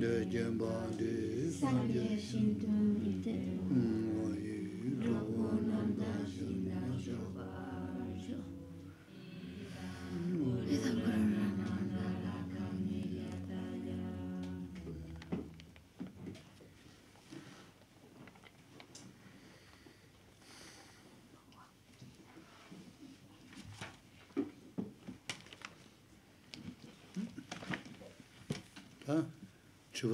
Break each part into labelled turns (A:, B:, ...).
A: ཁྱེད ཁྱེད
B: ཁྱེད Si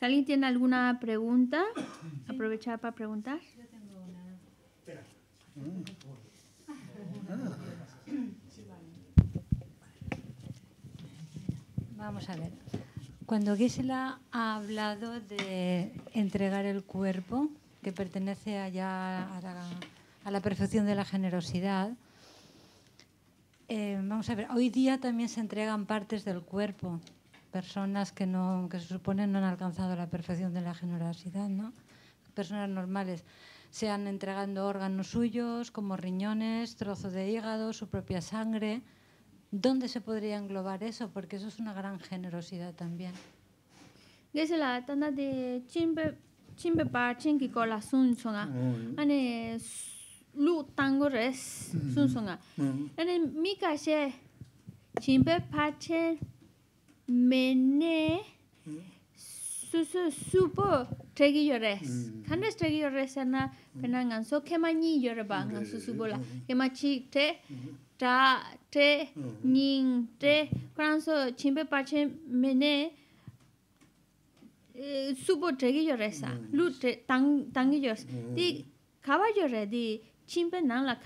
B: alguien tiene... alguna pregunta, aprovechar para preguntar. Vamos a ver. Cuando Gisela ha hablado de entregar el cuerpo, que pertenece allá a la, a la perfección de la generosidad, eh, vamos a ver, hoy día también se entregan partes del cuerpo, personas que, no, que se supone no han alcanzado la perfección de la generosidad, ¿no? personas normales. Se han entregando órganos suyos, como riñones, trozos de hígado, su propia sangre. ¿Dónde se podría englobar eso? Porque eso es una gran generosidad también. la tanda de chimbe, chimbe parching lu tango res mm. sun mm. ene mi ka she chimpe pa che mene mm. su su su po tegi yo res kanda tegi yo res na pena ngan so ke ma ni yo re ba ngan su su bo te ta te ning te kran so chimpe pa che mene e, su po tegi yo res lu tang tang yo di kawa yo re chimpa nang la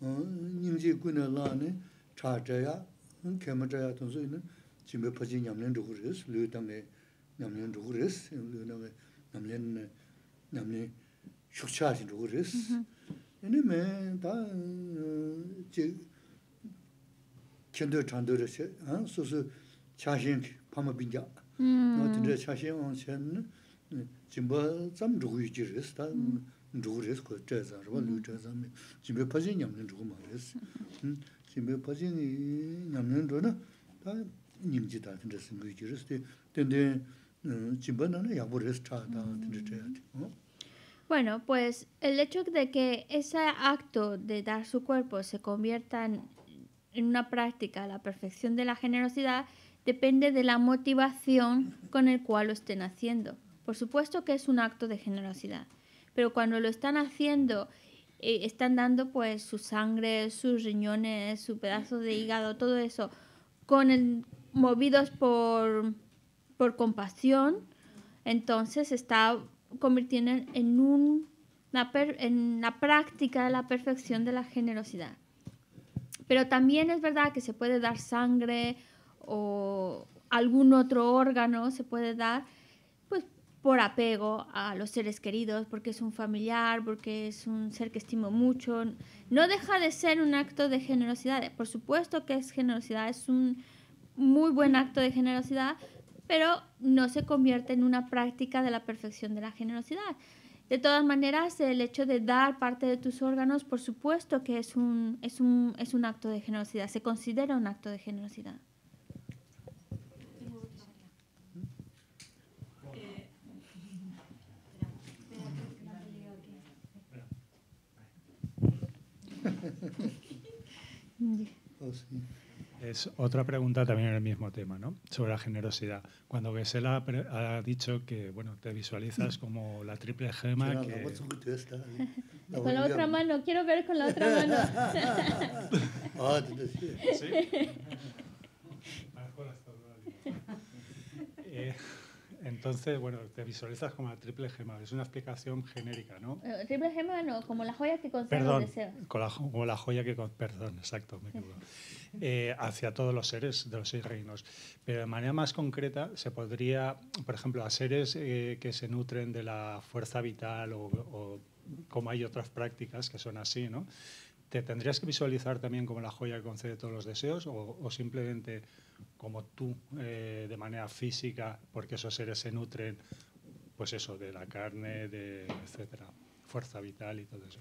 A: mm-hmm. la ni cha chaya, kema chaya tunso ina Bueno,
B: pues el hecho de que ese acto de dar su cuerpo se convierta en, una práctica, la perfección de la generosidad, depende de la motivación con el cual lo estén haciendo. Por supuesto que es un acto de generosidad, pero cuando lo están haciendo, eh, están dando pues su sangre, sus riñones, su pedazo de hígado, todo eso, con movidos por, compasión, entonces está convirtiendo en, una la práctica de la perfección de la generosidad. Pero también es verdad que se puede dar sangre, o algún otro órgano se puede dar, pues por apego a los seres queridos, porque es un familiar, porque es un ser que estimo mucho. No deja de ser un acto de generosidad. Por supuesto que es generosidad, es un muy buen acto de generosidad, pero no se convierte en una práctica de la perfección de la generosidad. De todas maneras, el hecho de dar parte de tus órganos, por supuesto que es un acto de generosidad, se considera un acto de generosidad.
A: Oh, es otra pregunta también en el mismo tema, ¿no? Sobre la generosidad. Cuando Gesela ha dicho que, bueno, te visualizas como la triple gema ¿eh? con la otra
B: mano, quiero ver con la otra mano.
A: Ah, ¿Sí? Entonces, bueno, te visualizas como la triple gema, es una explicación genérica, ¿no? Eh,
B: triple gema no, como la joya que concede los
A: con la, como la joya que... Perdón, exacto, me equivoco. Eh, hacia todos los seres de los seis reinos. Pero de manera más concreta se podría, por ejemplo, a seres eh, que se nutren de la fuerza vital o, como hay otras prácticas que son así, ¿no? ¿Te tendrías que visualizar también como la joya que concede todos los deseos o, o simplemente como tú eh, de manera física, porque esos seres se nutren, pues eso, de la carne, de etcétera, fuerza vital y todo eso.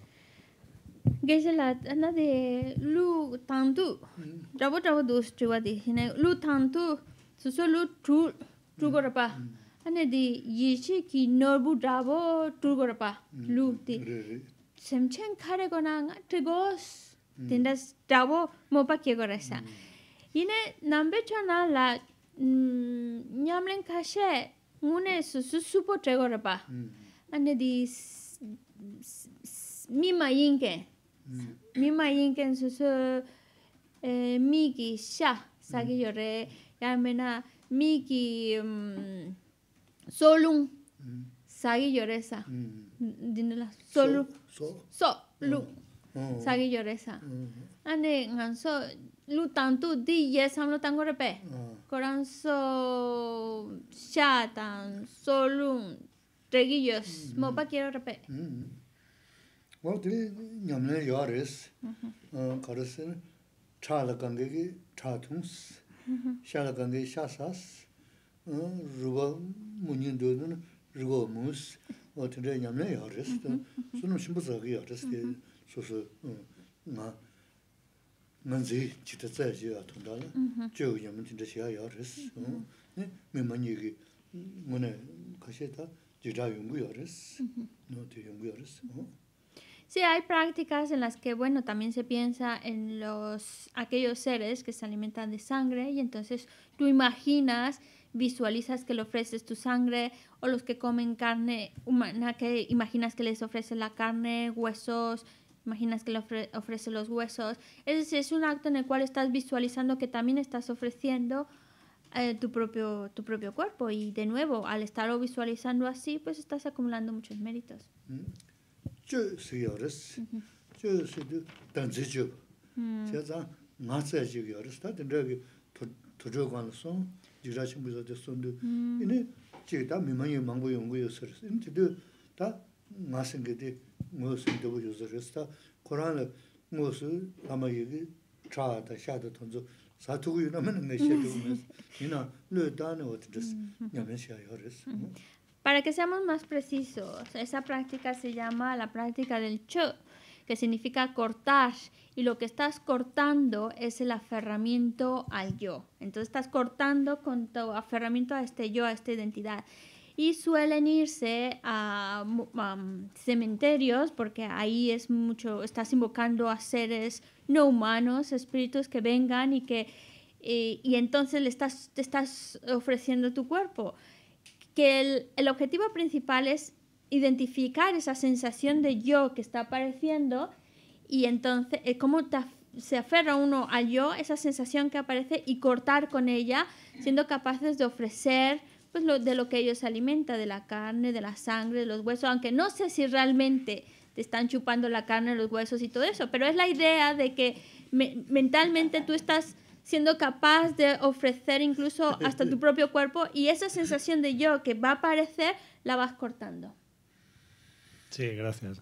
B: geshe la na de mm. mm. mm. lu tanto, trabajo trabajo jabo de hine lu tanto, eso su su lu tu tu gorapa pa ane de yi ki no hubo trabajo, tu go lu de semchen khare go na nga trigos tindas jabo mo pa ke go 이네 남베차나 라 냠랭 카셰 무네 수수 수포 트레거라 바 안네 디 미마잉케 미마잉케 수수 에 미기 샤 사기 요레 야메나 미기 솔룽 사기 요레사 디네라 솔룽 솔룽 사기 요레사 안네 간소 lu tanto di yesam lo tango rape coranso mm. cha tan solo teguillos mm-hmm. mo pa quiero rape
A: mo mm-hmm. de nyamne yares coras mm-hmm. uh, cha la kangge gi cha thus cha la kangge sha sas ruwa munin do do ruwa mus ᱛᱚ ᱛᱮᱧ ᱧᱟᱢ ᱞᱮᱭᱟ ᱨᱮᱥᱴ ᱥᱩᱱᱩᱢ ᱥᱤᱢᱵᱟᱡᱟᱜ ᱨᱮᱥᱴ ᱥᱩᱥᱩ ᱱᱟ ᱛᱟᱱᱛᱩ Si
B: Sí, hay prácticas en las que, bueno, también se piensa en los aquellos seres que se alimentan de sangre y entonces tú imaginas, visualizas que le ofreces tu sangre o los que comen carne humana que imaginas que les ofreces la carne, huesos, imaginas que le ofrece los huesos. Es es un acto en el cual estás visualizando que también estás ofreciendo eh, tu, propio, tu propio cuerpo. Y de nuevo, al estarlo visualizando así, pues estás acumulando muchos méritos.
A: Mm.
B: Para que seamos más precisos, esa práctica se llama la práctica del cho, que significa cortar, y lo que estás cortando es el aferramiento al yo. Entonces estás cortando con tu aferramiento a este yo, a esta identidad y suelen irse a, mm, cementerios porque ahí es mucho, estás invocando a seres no humanos, espíritus que vengan y que eh, y, entonces estás, te estás ofreciendo tu cuerpo. Que el, objetivo principal es identificar esa sensación de yo que está apareciendo y entonces eh, cómo se aferra uno a yo, esa sensación que aparece y cortar con ella, siendo capaces de ofrecer pues lo, de lo que ellos alimentan, de la carne, de la sangre, de los huesos, aunque no sé si realmente te están chupando la carne, los huesos y todo eso, pero es la idea de que mentalmente tú estás siendo capaz de ofrecer incluso hasta tu propio cuerpo y esa sensación de yo que va a aparecer la vas cortando.
A: Sí, gracias.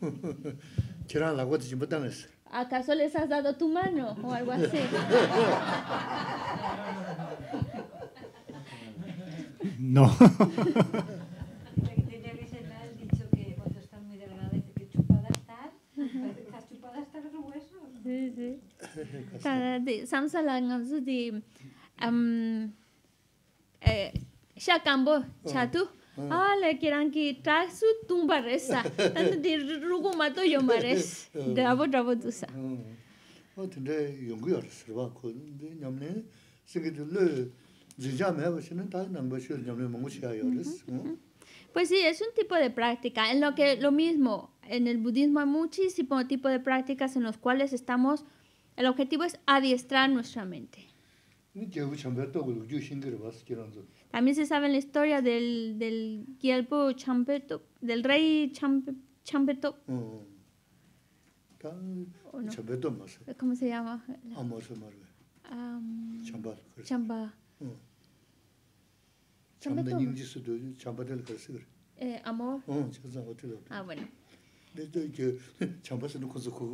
B: ¿Acaso les has dado tu mano o algo así?
A: No. Tenea kise taal dicho ke, koto stan mi degana de ke chupada tar,
B: ka samsa la nga su di, cha tu, ah le kerangi tra su tungpa resa, tenea di mato yo mares. de abo trabo tu sa.
A: Ah. Ah, tenea yungu ya de nyamne, segi de le,
B: Pues sí, es un tipo de práctica, en lo que lo mismo, en el budismo hay muchísimo tipo de prácticas en los cuales estamos, el objetivo es adiestrar nuestra mente. También se sabe la historia del, del Gyalpo del rey cham mm. ¿Cómo se llama? um, Chamba. Pues. Mm. 참배도
A: del 참배를 가서 그래.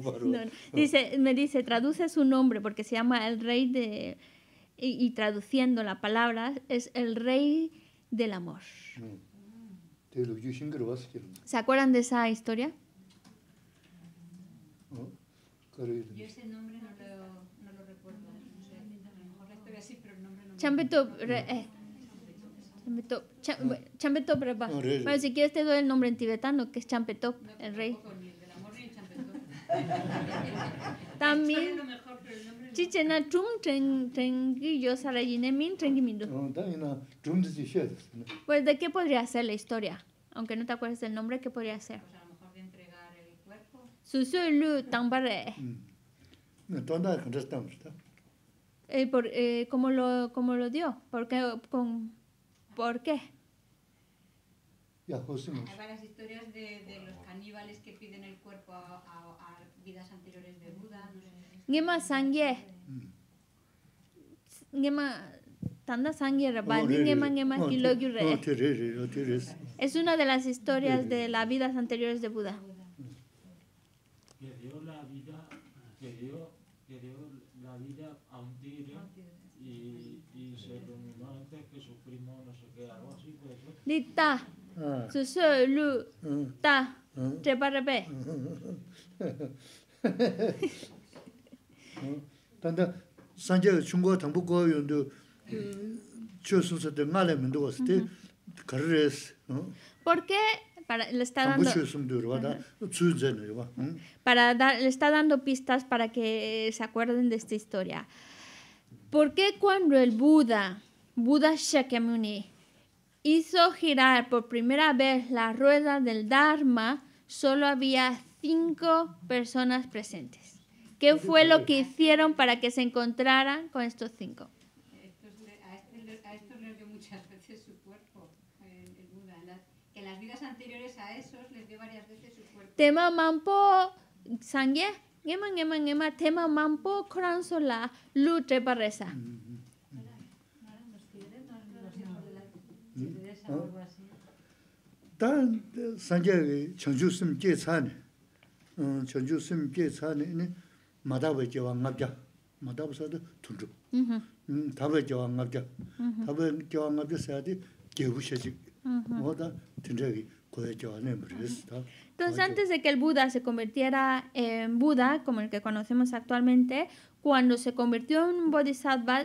A: bueno. dice,
B: me dice, traduce su nombre porque se llama el rey de... Y, traduciendo la palabra es el rey del amor. Hmm. ¿Se acuerdan de esa historia? Yo ese nombre no lo, no lo recuerdo. O sea, mejor la historia así, pero el nombre no me Champetop, ah. top bueno, si quieres te doy el nombre en tibetano, que es Champetop, el rey. También. Chichena chung trenguillo sarayinemin Trenguimindu. Pues, ¿de qué podría ser la historia? Aunque no te acuerdes del nombre, ¿qué podría ser? Pues a lo mejor de entregar el ¿cómo, lo, ¿Cómo lo dio? Porque con ¿Por qué?
A: Hay varias historias
B: de, los caníbales que piden el cuerpo a, vidas anteriores de Buda. sangre? Mm. tanda Es una de las historias de las vidas anteriores de Buda. li ta su se lu ta tre pa re pe
A: tanda sanje chunggo tangpo go yondu chö su se de ngale mendo go ste mm-hmm. karres
B: ¿Por qué para, le está dando mm? para dar, le está dando pistas para que se acuerden de esta historia. ¿Por qué cuando el Buda, Buda Shakyamuni, hizo girar por primera vez la rueda del Dharma, solo había cinco personas presentes. ¿Qué fue lo que hicieron para que se encontraran con estos cinco? A este estos les dio muchas veces su cuerpo, el Buda. que en las vidas anteriores a esos les dio varias veces su cuerpo. Tema Mampo Sangye, Tema Mampo Kransola, lute Parresa.
A: Mm. Entonces, antes
B: de que el Buda se convirtiera en Buda, como el que conocemos actualmente, cuando se convirtió en un Bodhisattva,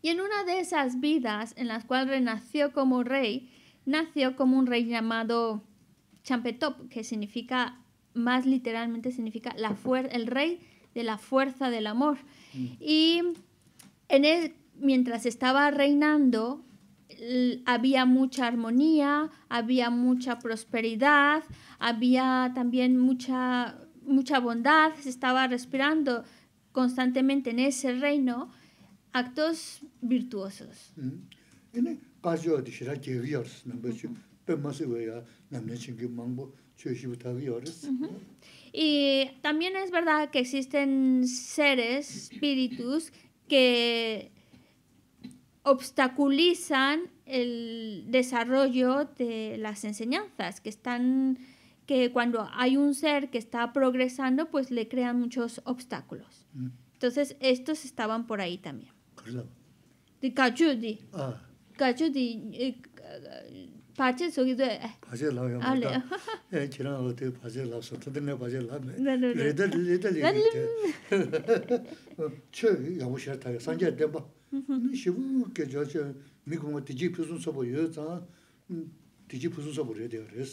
B: Y en una de esas vidas en las cuales renació como rey, nació como un rey llamado Champetop, que significa, más literalmente significa el rey de la fuerza del amor. Mm. Y en él, mientras estaba reinando, había mucha armonía, había mucha prosperidad, había también mucha mucha bondad se estaba respirando constantemente en ese reino actos virtuosos.
A: Mm.
B: Y también es verdad que existen seres, espíritus, que obstaculizan el desarrollo de las enseñanzas, que están que cuando hay un ser que está progresando, pues le crean muchos obstáculos. Mm. Entonces, estos estaban por ahí también. Claro. De Kachudi. Ah. Kachudi. Eh, pache sogi de.
A: Pache la ya. Ale. Eh, chira la te pache la so te ne pache la. Le de le de le. Che, ya voy a ta sanje de ba. Ni shibu ke jo sé? mi ko mo ti ji pusun so bo yo ta. Ti ji pusun so bo re de res.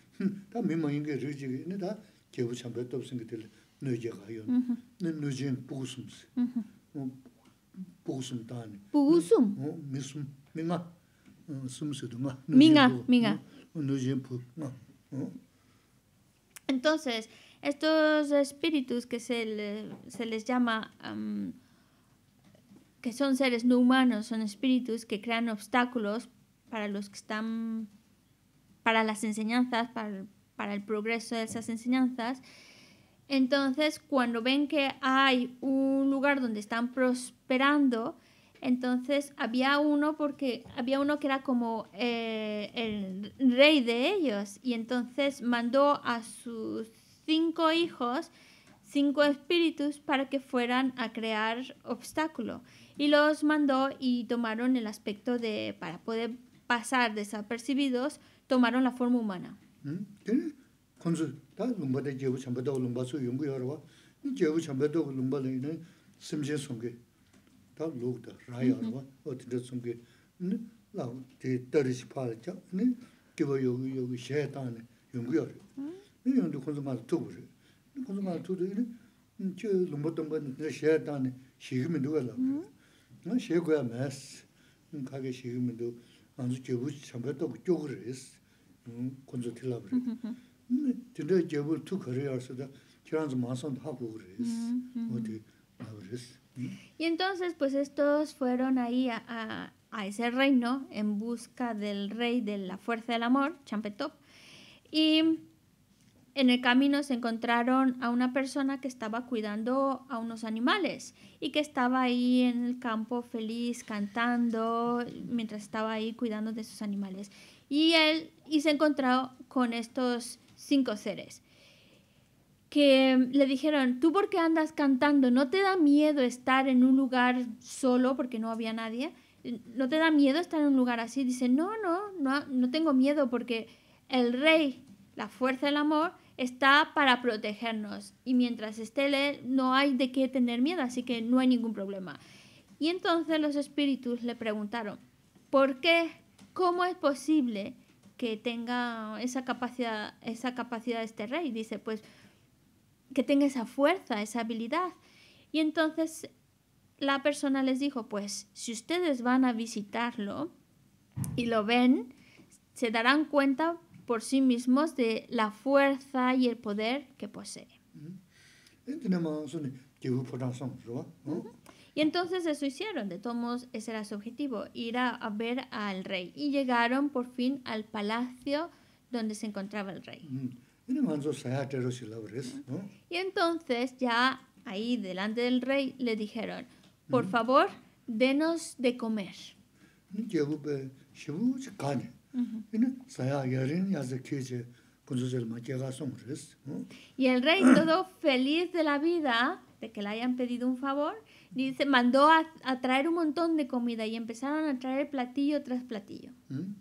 B: Entonces, estos espíritus que se, les llama que son seres no humanos, son espíritus que crean obstáculos para los que están para las enseñanzas, para, para el progreso de esas enseñanzas. Entonces, cuando ven que hay un lugar donde están prosperando, entonces había uno porque había uno que era como eh, el rey de ellos y entonces mandó a sus cinco hijos, cinco espíritus para que fueran a crear obstáculo y los mandó y tomaron el aspecto de para poder pasar desapercibidos tomaron la forma humana.
A: ¿Qué? Con su tal lumba de Jehová chamba de lumba su yungu yara va. Y Jehová chamba de lumba le songe. Ta lo raya va o de songe. Ne la de tari si pa ja ne que va yo yo yungu yara. Y yo de con su ma tu. Con la. tu
B: Y entonces pues estos fueron ahí a, a, ese reino en busca del rey de la fuerza del amor, Champetop, y en el camino se encontraron a una persona que estaba cuidando a unos animales y que estaba ahí en el campo feliz cantando mientras estaba ahí cuidando de sus animales. Y él y se encontró con estos cinco seres que em, le dijeron, ¿tú por qué andas cantando? ¿No te da miedo estar en un lugar solo porque no había nadie? ¿No te da miedo estar en un lugar así? Dice, no, no, no, no tengo miedo porque el rey, la fuerza del amor, está para protegernos. Y mientras esté él, no hay de qué tener miedo, así que no hay ningún problema. Y entonces los espíritus le preguntaron, ¿por qué? ¿Cómo es posible que tenga esa capacidad, esa capacidad este rey, dice, pues que tenga esa fuerza, esa habilidad. Y entonces la persona les dijo, pues si ustedes van a visitarlo y lo ven, se darán cuenta por sí mismos de la fuerza y el poder que posee. Y entonces eso hicieron, de todos modos ese era su objetivo, ir a, ver al rey. Y llegaron por fin al palacio donde se encontraba el rey. Mm. Y entonces ya ahí delante del rey le dijeron, por mm. favor, denos de comer. Y el rey, todo feliz de la vida, de que le hayan pedido un favor, dice, mandó a, traer un montón de comida y empezaron a traer platillo tras platillo. ¿Mm?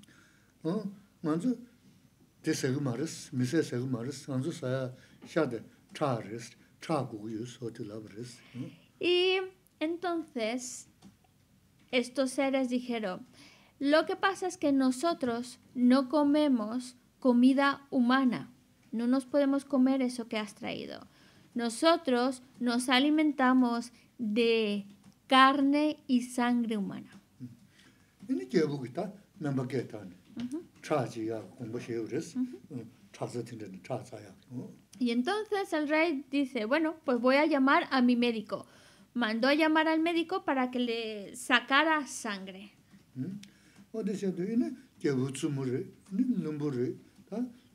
B: Y entonces estos seres dijeron, lo que pasa es que nosotros no comemos comida humana. No nos podemos comer eso que has traído. Nosotros nos alimentamos de carne y sangre humana. Y entonces el rey dice, bueno, pues voy a llamar a mi médico. Mandó a llamar al médico para que le sacara sangre.
A: Mm.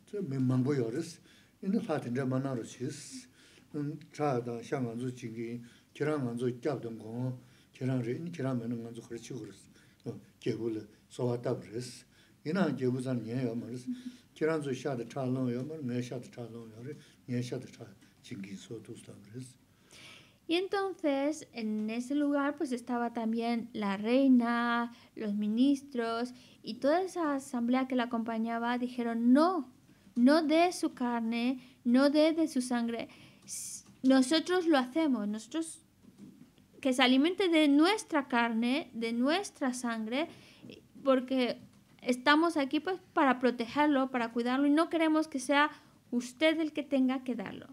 A: 저 māngbō yō rēs, inā hā tēn rē mā nā rō chīs, chā dā xiā ngā dzō chīngi, kērā ngā dzō kiāb dōng gōng, kērā rē, inā kērā mē nā
B: Y entonces en ese lugar pues estaba también la reina, los ministros y toda esa asamblea que la acompañaba dijeron no, no dé su carne, no dé de su sangre. Nosotros lo hacemos, nosotros que se alimente de nuestra carne, de nuestra sangre, porque estamos aquí pues para protegerlo, para cuidarlo y no queremos que sea usted el que tenga que darlo.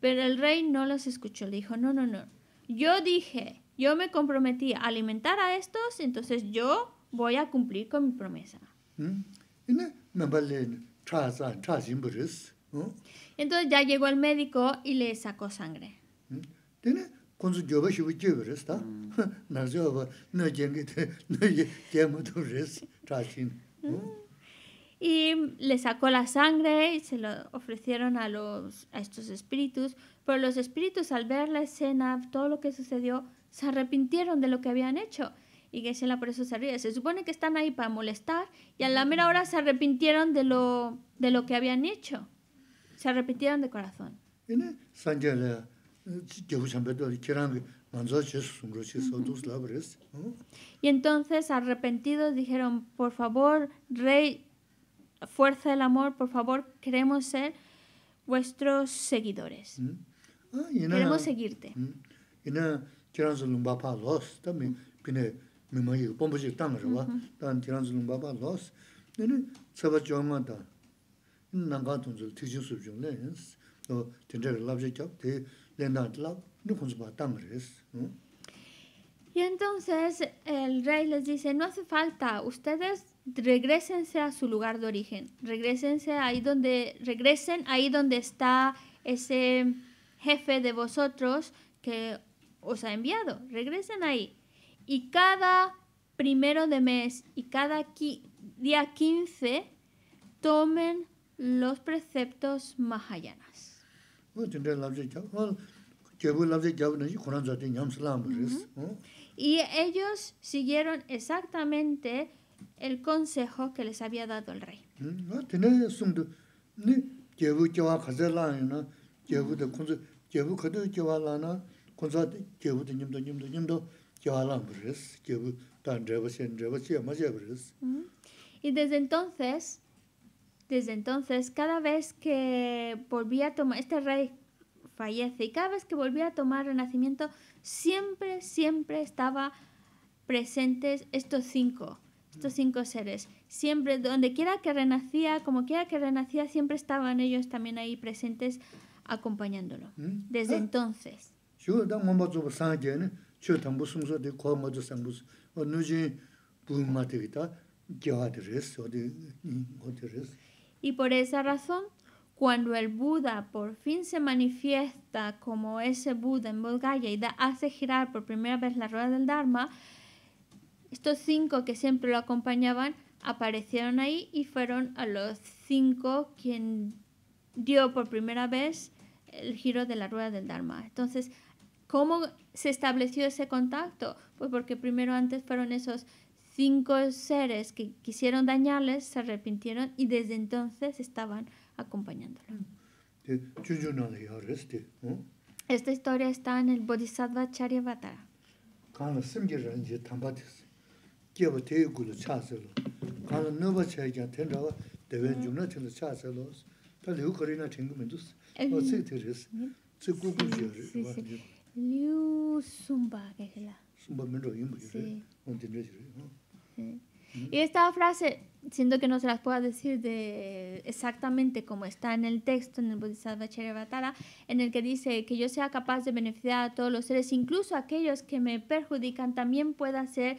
B: Pero el rey no los escuchó, le dijo, no, no, no, yo dije, yo me comprometí a alimentar a estos, entonces yo voy a cumplir con mi promesa. ¿Mm? Entonces ya llegó el médico y le sacó sangre.
A: ¿Mm? Mm. no
B: y le sacó la sangre y se lo ofrecieron a, los, a estos espíritus, pero los espíritus al ver la escena, todo lo que sucedió, se arrepintieron de lo que habían hecho. Y se la por eso se ríe. Se supone que están ahí para molestar y a la mera hora se arrepintieron de lo, de lo que habían hecho. Se arrepintieron de corazón. Eh, y entonces arrepentidos dijeron, por favor, rey, fuerza el amor, por favor, queremos ser vuestros seguidores. Mm. Ah, queremos seguirte.
A: Ina ¿Mm? tiranzu lumba pa los, también, mi pine mi ma yigo pombo shik tanga rwa, ta tiranzu lumba pa los. Nini tsaba choma ta, nanga tunzu tijin subchung le, tindaga labzhe kyab, ti lenda lab, ni khunzu pa tanga res.
B: Y entonces el rey les dice, no hace falta, ustedes regresense a su lugar de origen, regresense ahí donde, regresen ahí donde está ese jefe de vosotros que os ha enviado, regresen ahí. Y cada primero de mes y cada día 15 tomen los preceptos mahayanas. Y ellos siguieron exactamente el consejo que les había dado el rey. Y desde entonces, desde entonces, cada vez que volvía a tomar, este rey fallece y cada vez que volvía a tomar renacimiento, siempre, siempre estaba presentes estos cinco estos cinco seres. Siempre, donde quiera que renacía, como quiera que renacía, siempre estaban ellos también ahí presentes acompañándolo. Mm. Desde ah. entonces. Y por esa razón, cuando el Buda por fin se manifiesta como ese Buda en Bodhgaya y hace girar por primera vez la rueda del Dharma, estos cinco que siempre lo acompañaban aparecieron ahí y fueron a los cinco quien dio por primera vez el giro de la rueda del Dharma. Entonces, ¿cómo se estableció ese contacto? Pues porque primero antes fueron esos cinco seres que quisieron dañarles, se arrepintieron y desde entonces estaban acompañándolo. Mm.
A: Eh, este, ¿eh?
B: Esta historia está en el Bodhisattva Charyavatara
A: jeba va gulu cha se lo. Kaana naba chaya kya ten rawa dewe mm-hmm. jumna ten la cha Ta liu kari na tengu me O eh, tsik te res. Tsik gu gu jia re.
B: Liu sumba ke la.
A: Sumba me ro yimbo jire. On ten re Y
B: esta frase, siento que no se las pueda decir de exactamente como está en el texto, en el Bodhisattva Charyavatara, en el que dice que yo sea capaz de beneficiar a todos los seres, incluso aquellos que me perjudican, también puedan ser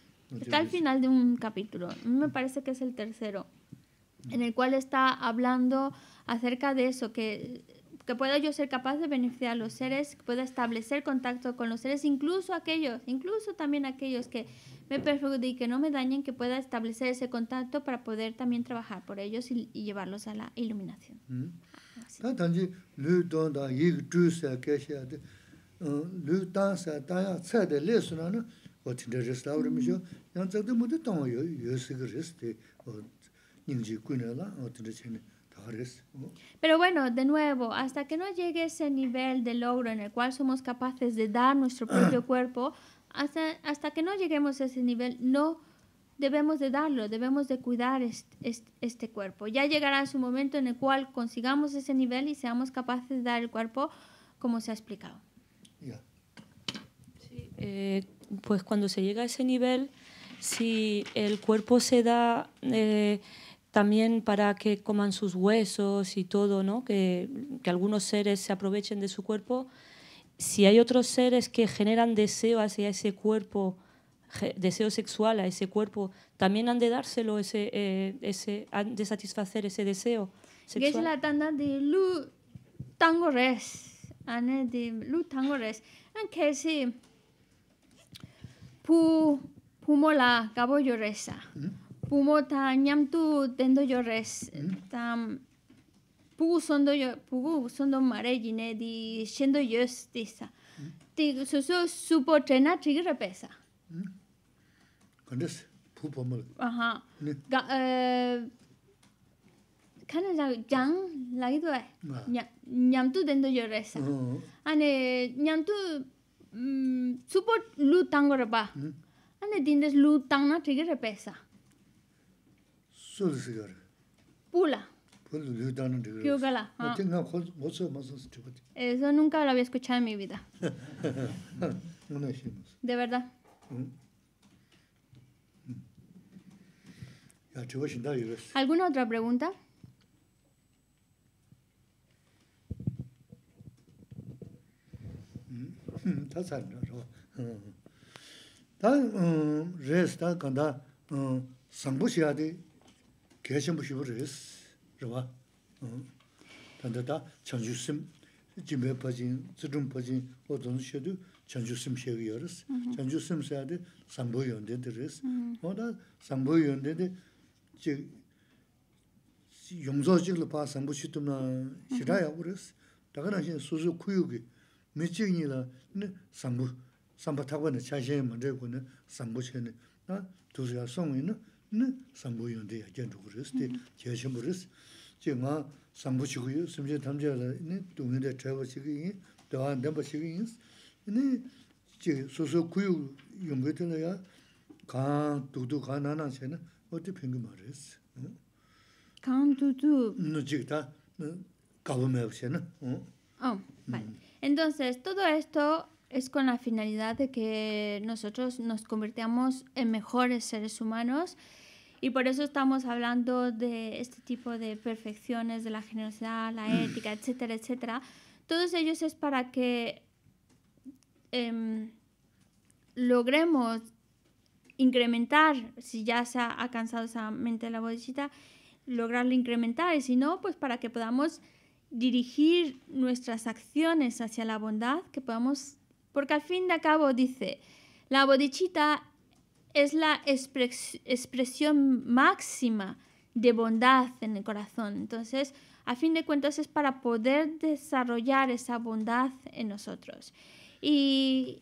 B: Está al final de un capítulo, me parece que es el tercero, en el cual está hablando acerca de eso, que, que pueda yo ser capaz de beneficiar a los seres, que pueda establecer contacto con los seres, incluso aquellos, incluso también aquellos que me perjudiquen, que no me dañen, que pueda establecer ese contacto para poder también trabajar por ellos y, y llevarlos a la iluminación.
A: Mm yo,
B: Pero bueno, de nuevo, hasta que no llegue ese nivel de logro en el cual somos capaces de dar nuestro propio cuerpo, hasta, hasta que no lleguemos a ese nivel, no debemos de darlo, debemos de cuidar este, cuerpo. Ya llegará su momento en el cual consigamos ese nivel y seamos capaces de dar el cuerpo como se ha explicado. Sí, eh, pues cuando se llega a ese nivel, si el cuerpo se da eh, también para que coman sus huesos y todo, ¿no? Que, algunos seres se aprovechen de su cuerpo, si hay otros seres que generan deseo hacia ese cuerpo, deseo sexual a ese cuerpo, también han de dárselo, ese, eh, ese, han de satisfacer ese deseo. Sexual. es la tanda de Lu Tango Ana de Aunque sí. pu pu mo la cabo yo resa mm-hmm. ta ñam tu tendo yo res mm-hmm. ta pu sondo yo pu bu sondo mare gine di siendo yo stessa mm-hmm. ti su su su po trena ti pesa
A: condes pu pu
B: aha ga eh, kana la jang la ido ñam tu tendo yo resa oh. ane ñam tu Mm, supo lu tang go rapa ane lu tang na thige re pesa
A: sul sigar pula pula pues, lu tang na thige kyo gala tenga mozo mozo tipo
B: eso nunca lo había escuchado en mi vida
A: no
B: de verdad ¿Alguna otra pregunta?
A: tā sāni rā rā. Tā rēs, tā kāndā sāngbū shiādi kēshambū shibu rēs rā wā. Tāndā tā chāngyū sīm, jimbē pāchīn, tsidrum pāchīn, o dōnu shiādi chāngyū sīm shiāgu yā rēs. Chāngyū sīm shiādi sāngbū O pā shītum shirā mē chīk nī la nī sāmbū, sāmbā 아 nā chā shēng mā rē gu nā sāmbū chē nī, nā tū sī yā sōng nī nī sāmbū yōng 가 yā jian chū gu rē sī, dē jian shēng bu Chī ngā chī la yī, dā chī tī yā kāng kāng nā nā wā pēng mā Kāng
B: Entonces, todo esto es con la finalidad de que nosotros nos convirtamos en mejores seres humanos y por eso estamos hablando de este tipo de perfecciones, de la generosidad, la mm. ética, etcétera, etcétera. Todos ellos es para que em, logremos incrementar, si ya se ha alcanzado esa mente la bolsita, lograrlo incrementar y si no, pues para que podamos dirigir nuestras acciones hacia la bondad, que podamos, porque al fin de cabo dice, la bodichita es la expresión máxima de bondad en el corazón. Entonces, a fin de cuentas, es para poder desarrollar esa bondad en nosotros. Y,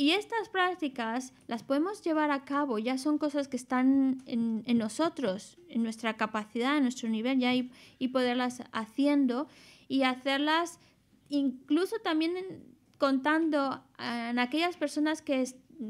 B: y estas prácticas las podemos llevar a cabo, ya son cosas que están en, nosotros, en nuestra capacidad, en nuestro nivel, ya y, poderlas haciendo y hacerlas incluso también contando en aquellas personas que,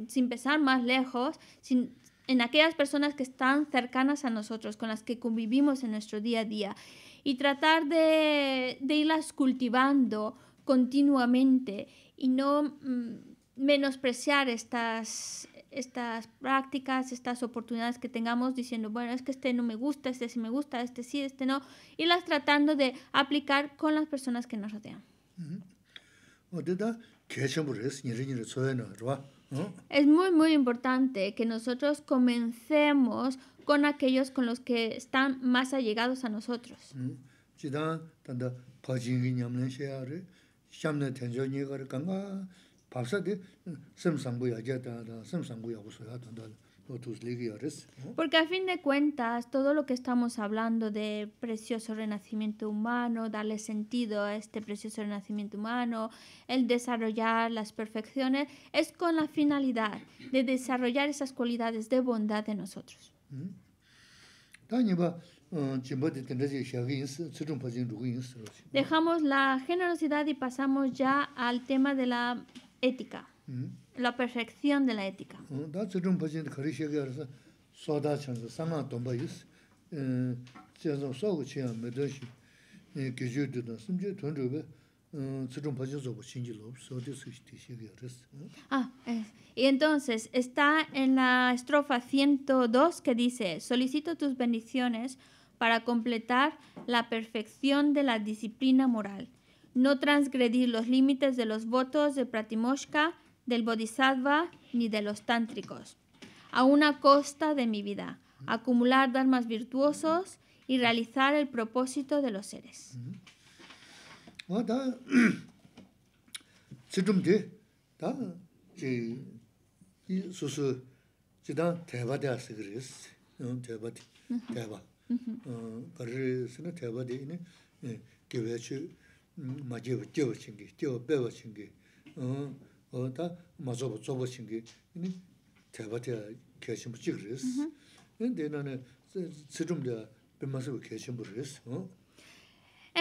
B: sin pensar más lejos, sin, en aquellas personas que están cercanas a nosotros, con las que convivimos en nuestro día a día, y tratar de, de irlas cultivando continuamente y no... Mm, menospreciar estas, estas prácticas, estas oportunidades que tengamos diciendo, bueno, es que este no me gusta, este sí me gusta, este sí, este no, y las tratando de aplicar con las personas que nos rodean. Mm-hmm. Es muy, muy importante que nosotros comencemos con aquellos con los que están más allegados a nosotros. Porque a fin de cuentas, todo lo que estamos hablando de precioso renacimiento humano, darle sentido a este precioso renacimiento humano, el desarrollar las perfecciones, es con la finalidad de desarrollar esas cualidades de bondad de nosotros.
A: ¿Mm? Uh,
B: Dejamos la generosidad y pasamos ya al tema de la ética, mm. la perfección de la ética. y entonces está en la estrofa 102 que dice, solicito tus bendiciones para completar la perfección de la disciplina moral no transgredir los límites de los votos de Pratimoshka, del Bodhisattva ni de los tántricos, a una costa de mi vida, acumular dharmas virtuosos y realizar el propósito de los seres.
A: En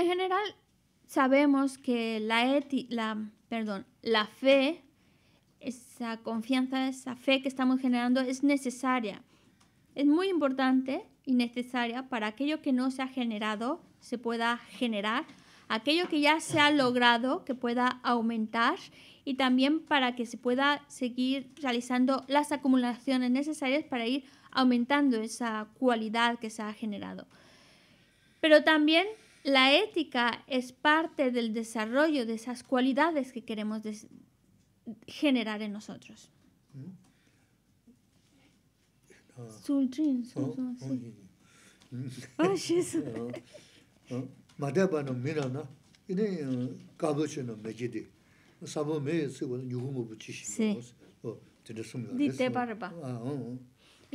B: general, sabemos que la, eti, la, perdón, la fe, esa confianza, esa fe que estamos generando es necesaria. Es muy importante y necesaria para aquello que no se ha generado, se pueda generar, aquello que ya se ha logrado, que pueda aumentar y también para que se pueda seguir realizando las acumulaciones necesarias para ir aumentando esa cualidad que se ha generado. Pero también la ética es parte del desarrollo de esas cualidades que queremos generar en nosotros. Y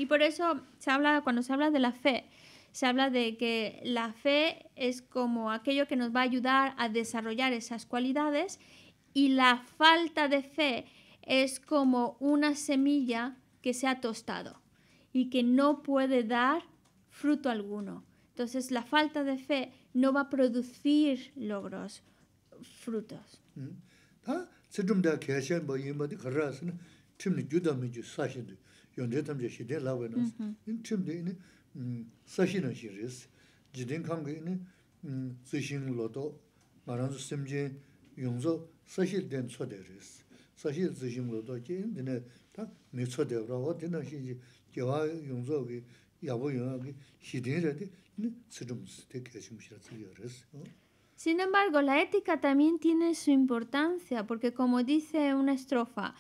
B: por eso se habla, cuando se habla de la fe, se habla de que la fe es como aquello que nos va a ayudar a desarrollar esas cualidades y la falta de fe es como una semilla que se ha tostado y que no puede dar fruto alguno. Entonces la falta de fe no va producir logros frutos. Mm.
A: Ta se dum da ke sha bo yim bo di khara sin tim ni juda mi ju sa shin de yon de tam je shi de la wē nā sī, de ni mm, sa shin an shi res ji den kang ge kī zu xing lu do ma ran zu sim je yong zo sa shi ¿Mm?
B: Sin embargo, la ética también tiene su importancia, porque como dice una estrofa,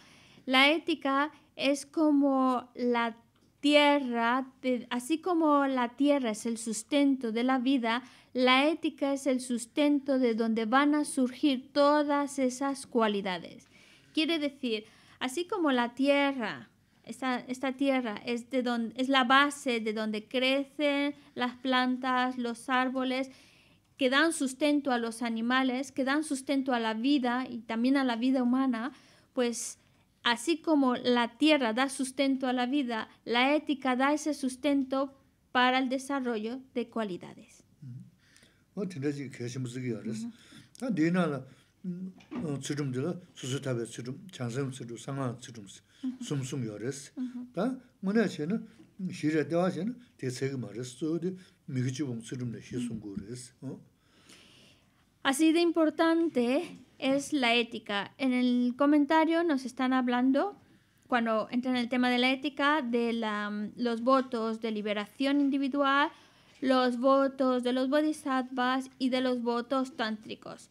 B: la ética es como la tierra, así como la tierra es el sustento de la vida, la ética es el sustento de donde van a surgir todas esas cualidades. Quiere decir, así como la tierra esta, tierra es, de donde, es la base de donde crecen las plantas, los árboles, que dan sustento a los animales, que dan sustento a la vida y también a la vida humana, pues así como la tierra da sustento a la vida, la ética da ese sustento para el desarrollo de cualidades. Así de importante es la ética. En el comentario nos están hablando, cuando entran en el tema de la ética, de los votos de liberación individual, los votos de los bodhisattvas y de los votos tántricos.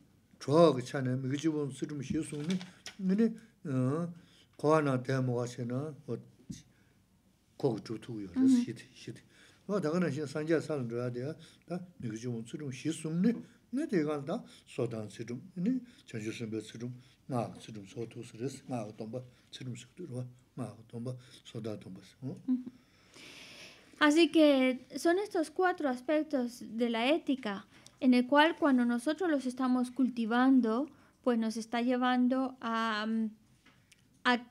B: Así que son estos cuatro aspectos de la ética en el cual cuando nosotros los estamos cultivando, pues nos está llevando mm, a,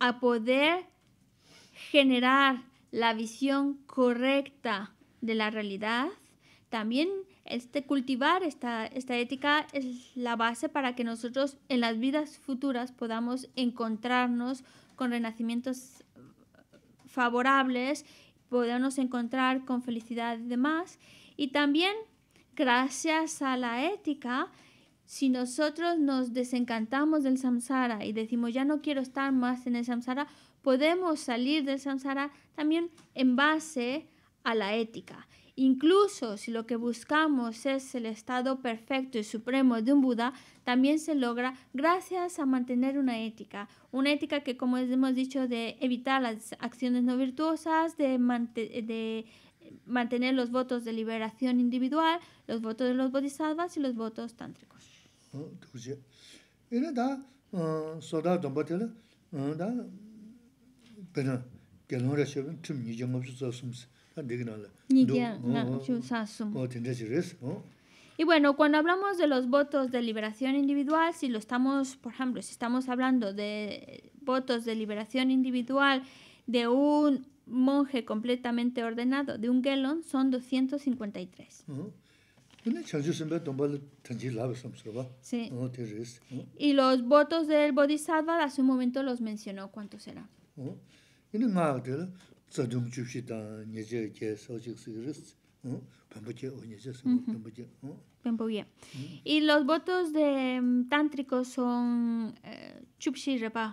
B: a, poder generar la visión correcta de la realidad. También este cultivar esta, esta ética es la base para que nosotros en las vidas futuras podamos encontrarnos con renacimientos favorables, podamos encontrar con felicidad y demás. Y también Gracias a la ética, si nosotros nos desencantamos del samsara y decimos ya no quiero estar más en el samsara, podemos salir del samsara también en base a la ética. Incluso si lo que buscamos es el estado perfecto y supremo de un Buda, también se logra gracias a mantener una ética. Una ética que, como hemos dicho, de evitar las acciones no virtuosas, de, de mantener los votos de liberación individual, los votos de los bodhisattvas y los votos tántricos. Y bueno, cuando hablamos de los votos de liberación individual, si lo estamos, por ejemplo, si estamos hablando de votos de liberación individual de un monje completamente ordenado de un gelon son 253. Y los votos del Bodhisattva hace un momento los mencionó cuántos eran. Y los votos de mm, tántricos son eh, Repa.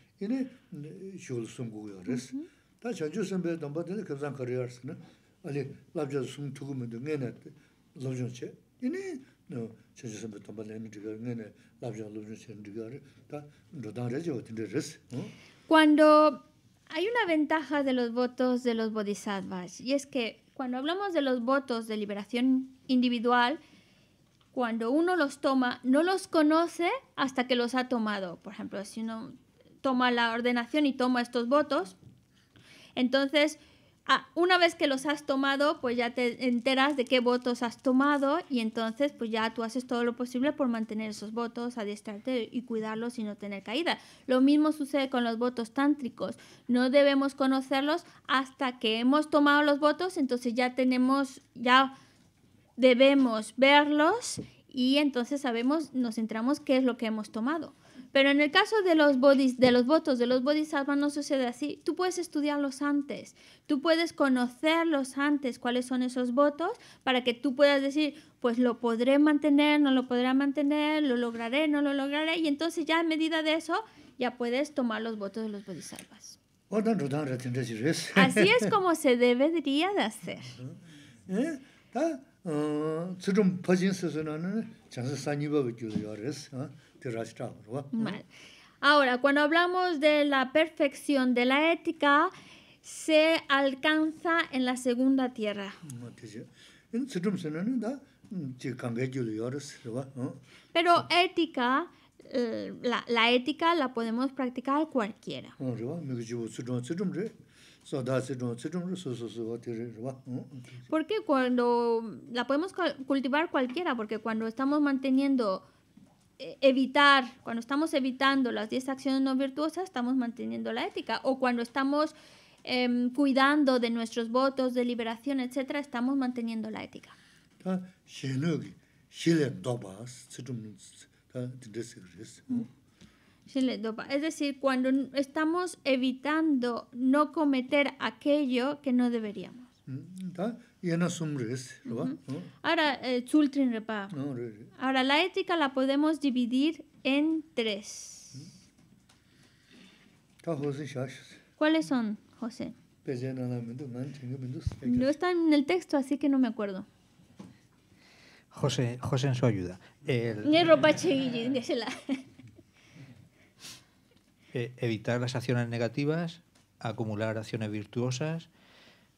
B: cuando hay una ventaja de los votos de los bodhisattvas y es que cuando hablamos de los votos de liberación individual cuando uno los toma no los conoce hasta que los ha tomado por ejemplo si uno toma la ordenación y toma estos votos. Entonces, una vez que los has tomado, pues ya te enteras de qué votos has tomado y entonces pues ya tú haces todo lo posible por mantener esos votos, adiestrarte y cuidarlos y no tener caída. Lo mismo sucede con los votos tántricos. No debemos conocerlos hasta que hemos tomado los votos, entonces ya tenemos, ya debemos verlos y entonces sabemos, nos centramos qué es lo que hemos tomado. Pero en el caso de los, bodhis, de los votos de los bodhisattvas no sucede así. Tú puedes estudiarlos antes, tú puedes conocerlos antes, cuáles son esos votos, para que tú puedas decir, pues lo podré mantener, no lo podré mantener, lo lograré, no lo lograré. Y entonces ya a medida de eso, ya puedes tomar los votos de los bodhisattvas. Así es como se debería de hacer. Ahora, cuando hablamos de la perfección de la ética, se alcanza en la segunda tierra. Pero mm. ética, eh, la, la ética la podemos practicar cualquiera. Porque cuando la podemos cultivar cualquiera, porque cuando estamos manteniendo eh, evitar, cuando estamos evitando las 10 acciones no virtuosas, estamos manteniendo la ética. O cuando estamos em, cuidando de nuestros votos de liberación, etcétera, estamos manteniendo la ética. Es decir, cuando estamos evitando no cometer aquello que no deberíamos. Ahora, eh, repa. Ahora, la ética la podemos dividir en tres. ¿Mm? ¿Cuáles son, José?
A: Pues no pues
B: está en el texto, así que no me acuerdo.
A: José, José en su ayuda. Eh, evitar las acciones negativas, acumular acciones virtuosas,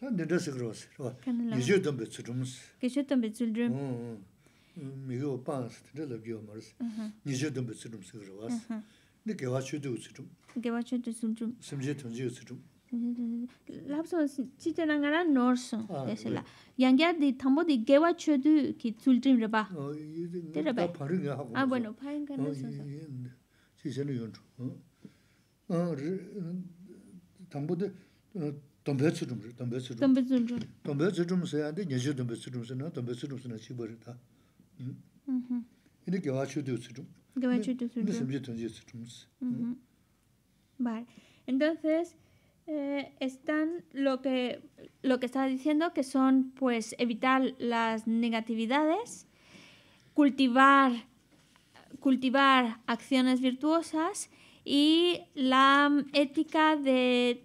A: Tā nidā sī kruwa sī, rwa, gīshū tōmbi tsūrūma sī.
B: Gīshū tōmbi tsūrūma?
A: Mīgī wā pāṅ sī, tā lā gīwa mara sī, gīshū tōmbi tsūrūma sī kruwa sī. Nī gīwā chūtī wā tsūrūma.
B: Gīwā chūtī tsūrūma.
A: Sīmjī tōngjī wā
B: tsūrūma. Lāpsa wā sī, chī tā
A: nā Entonces,
B: eh, están lo que, lo que diciendo, que son pues evitar las negatividades, cultivar acciones virtuosas y la ética de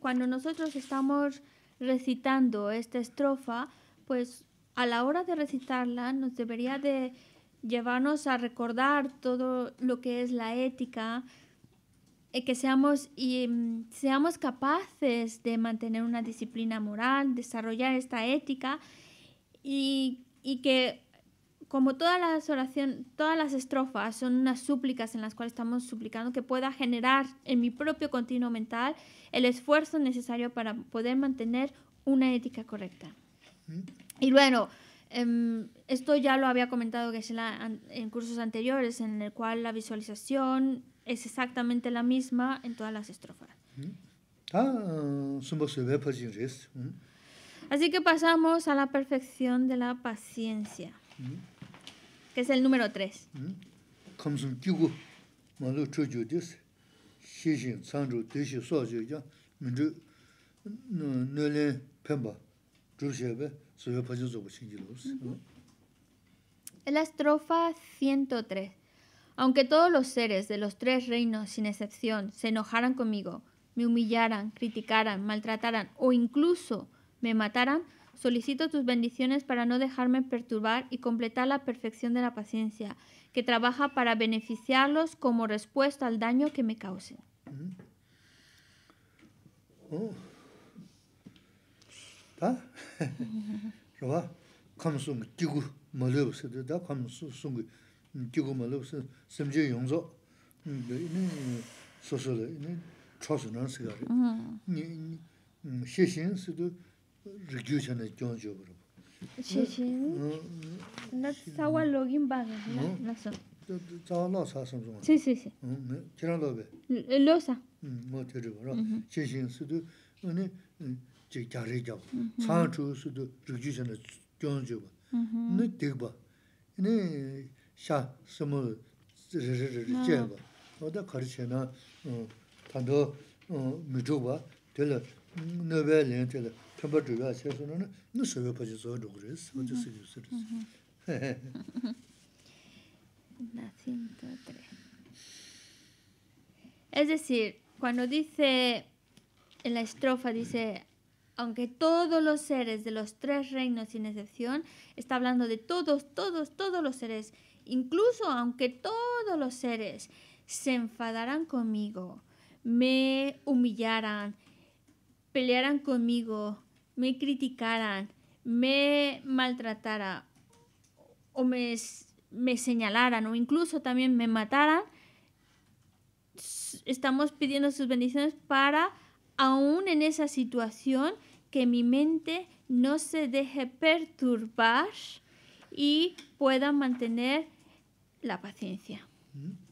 B: cuando nosotros estamos recitando esta estrofa, pues a la hora de recitarla nos debería de llevarnos a recordar todo lo que es la ética, eh, que seamos, y, mm, seamos capaces de mantener una disciplina moral, desarrollar esta ética y, y que como todas las oraciones, todas las estrofas son unas súplicas en las cuales estamos suplicando que pueda generar en mi propio continuo mental el esfuerzo necesario para poder mantener una ética correcta. Y bueno, em, esto ya lo había comentado es en cursos anteriores, en el cual la visualización es exactamente la misma en todas las estrofas. Ah, Así que pasamos a la perfección de la paciencia que es el número 3. En la estrofa 103. Aunque todos los seres de los tres reinos, sin excepción, se enojaran conmigo, me humillaran, criticaran, maltrataran o incluso me mataran, Solicito tus bendiciones para no dejarme perturbar y completar la perfección de la paciencia, que trabaja para beneficiarlos como respuesta al daño que me causen.
A: Mm. Oh. rikyu chane kyon chio kuro. Che che,
B: na tsawa login baga, na san.
A: Hmm? Tsawa na sasam zonga. Hmm, hmm, mm-hmm. Che che che. Kiran lobe? Lo sa. Mo teri kuro. Che mm-hmm. che, sudu, ane, che kyari kyabu. Tsaan chu sudu, rikyu chane kyon chio ba. Ne tegba. Ne, sha, Oda kari tando, mi chukba, tila, len tila,
B: Es decir, cuando dice, en la estrofa dice, aunque todos los seres de los tres reinos sin excepción, está hablando de todos, todos, todos los seres, incluso aunque todos los seres se enfadaran conmigo, me humillaran, pelearan conmigo, me criticaran, me maltrataran o me, señalaran o incluso también me mataran, estamos pidiendo sus bendiciones para, aún en esa situación, que mi mente no se deje perturbar y pueda mantener la paciencia. Mm.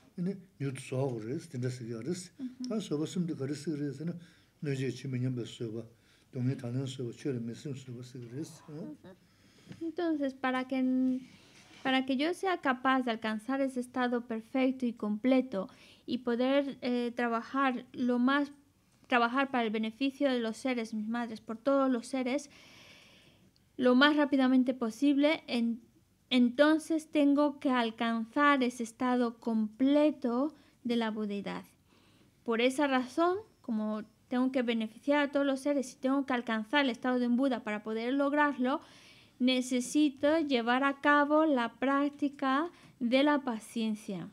A: Entonces,
B: para que para que yo sea capaz de alcanzar ese estado perfecto y completo y poder eh, trabajar lo más trabajar para el beneficio de los seres, mis madres, por todos los seres, lo más rápidamente posible en entonces tengo que alcanzar ese estado completo de la budeidad. Por esa razón, como tengo que beneficiar a todos los seres y tengo que alcanzar el estado de un Buda para poder lograrlo, necesito llevar a cabo la práctica de la paciencia.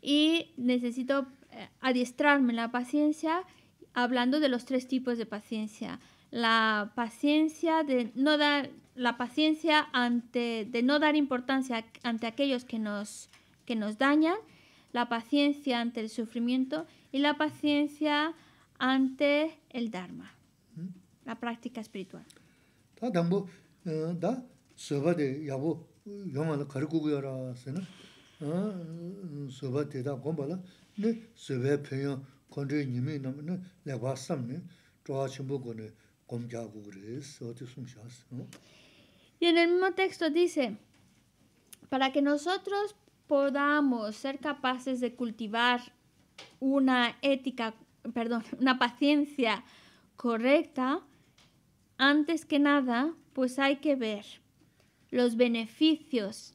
B: Y necesito eh, adiestrarme en la paciencia hablando de los tres tipos de paciencia la paciencia de no dar la paciencia ante de no dar importancia ante aquellos que nos que nos dañan, la paciencia ante el sufrimiento y la paciencia ante el dharma, la práctica espiritual. Y en el mismo texto dice, para que nosotros podamos ser capaces de cultivar una ética, perdón, una paciencia correcta, antes que nada, pues hay que ver los beneficios